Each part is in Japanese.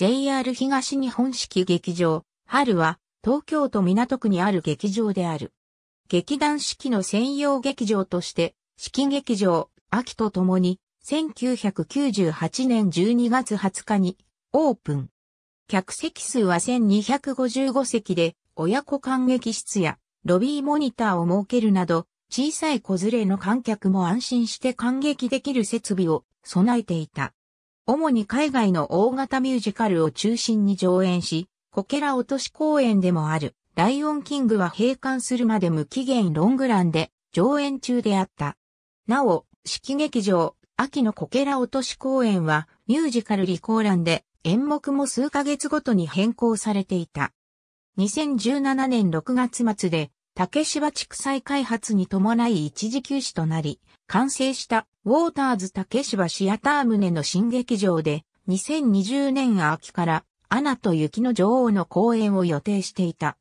JR 東日本式劇場、春は東京都港区にある劇場である。劇団四季の専用劇場として、式劇場、秋とともに、1998年12月20日にオープン。客席数は1255席で、親子観劇室やロビーモニターを設けるなど、小さい子連れの観客も安心して観劇できる設備を備えていた。主に海外の大型ミュージカルを中心に上演し、コケラ落とし公演でもある、ライオンキングは閉館するまで無期限ロングランで上演中であった。なお、式劇場、秋のコケラ落とし公演は、ミュージカルリコーランで演目も数ヶ月ごとに変更されていた。2017年6月末で竹芝地区再開発に伴い一時休止となり、完成したウォーターズ竹芝シアター棟の新劇場で、2020年秋から、アナと雪の女王の公演を予定していた。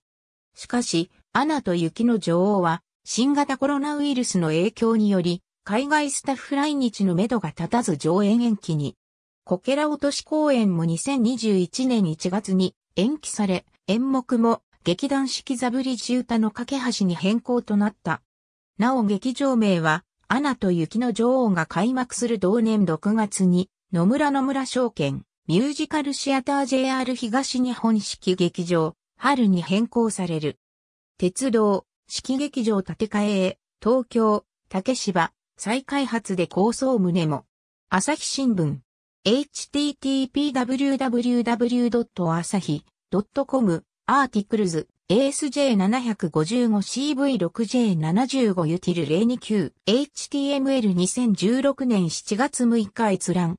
しかし、アナと雪の女王は、新型コロナウイルスの影響により、海外スタッフ来日のめどが立たず上演延期に。こけら落とし公演も2021年1月に延期され、演目も劇団四季ザ・ブリッジ歌の架け橋に変更となった。なお劇場名はアナと雪の女王が開幕する同年6月に、野村野村証券、ミュージカルシアター JR 東日本式劇場、春に変更される。鉄道、式劇場建て替えへ、東京、竹芝、再開発で構想旨も。朝日新聞、h t t p w w w a s a i c o m アーティクルズ、ASJ755CV6J75 ユティル029 HTML2016 年7月6日閲覧。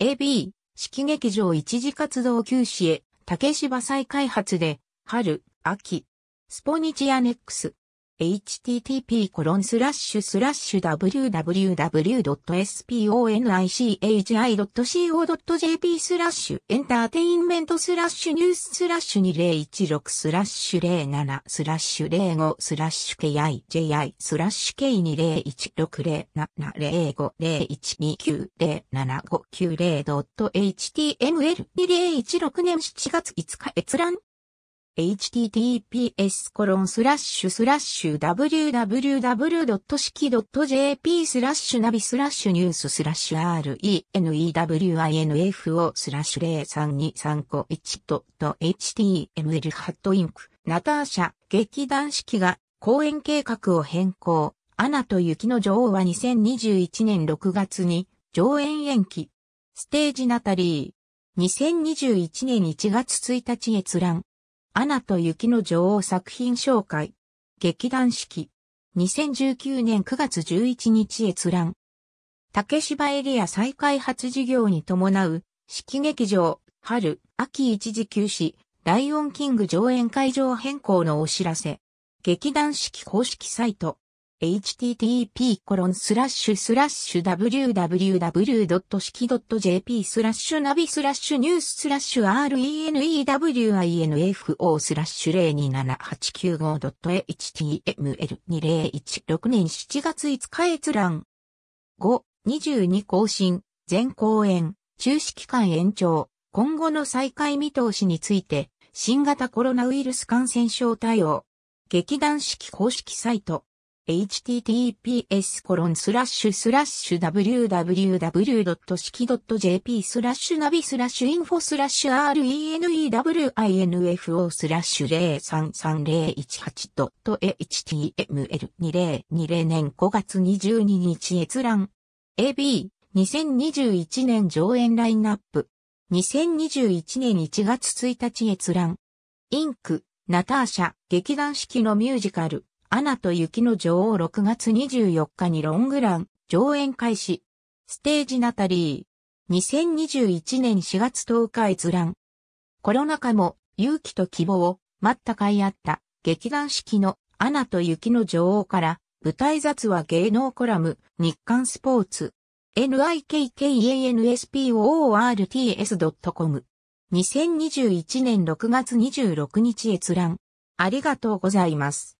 AB、式劇場一時活動休止へ、竹芝再開発で、春、秋。スポニチアネックス。http://www.sponichi.co.jp スラッシュエンターテインメントスラッシュニューススラッシュ2016スラッシュ07スラッシュ05スラッシュ KIJI スラッシュ K20160705012907590590.html2016 年7月5日閲覧 https コロンスラッシュスラッシュ www. 式 .jp スラッシュナビスラッシュニューススラッシュ renewinfo スラッシュ03235と html ハットインクナターシャ劇団四季が公演計画を変更アナと雪の女王は2021年6月に上演延期ステージナタリー2021年1月1日閲覧アナと雪の女王作品紹介。劇団四季。2019年9月11日閲覧。竹芝エリア再開発事業に伴う、四季劇場、春、秋一時休止、ライオンキング上演会場変更のお知らせ。劇団四季公式サイト。http://www. 式 .jp スラッシュナビスラッシュニューススラッシュ renewinfo スラッシュ 0278955.html2016 年7月5日閲覧5、22更新、全公演、中止期間延長、今後の再開見通しについて、新型コロナウイルス感染症対応、劇団式公式サイト、https://www.ski.jp スラッシュナビスラッシュインフォスラッシュ renewinfo スラッシュ 03301.html2020 年5月22日閲覧 AB2021 年上演ラインナップ2021年1月1日閲覧インク、ナターシャ、劇団式のミュージカルアナと雪の女王6月24日にロングラン、上演開始。ステージナタリー。2021年4月10日閲覧。コロナ禍も勇気と希望を待ったかいあった劇団式のアナと雪の女王から舞台雑話芸能コラム日刊スポーツ nikkansports.com 2021年6月26日閲覧ありがとうございます。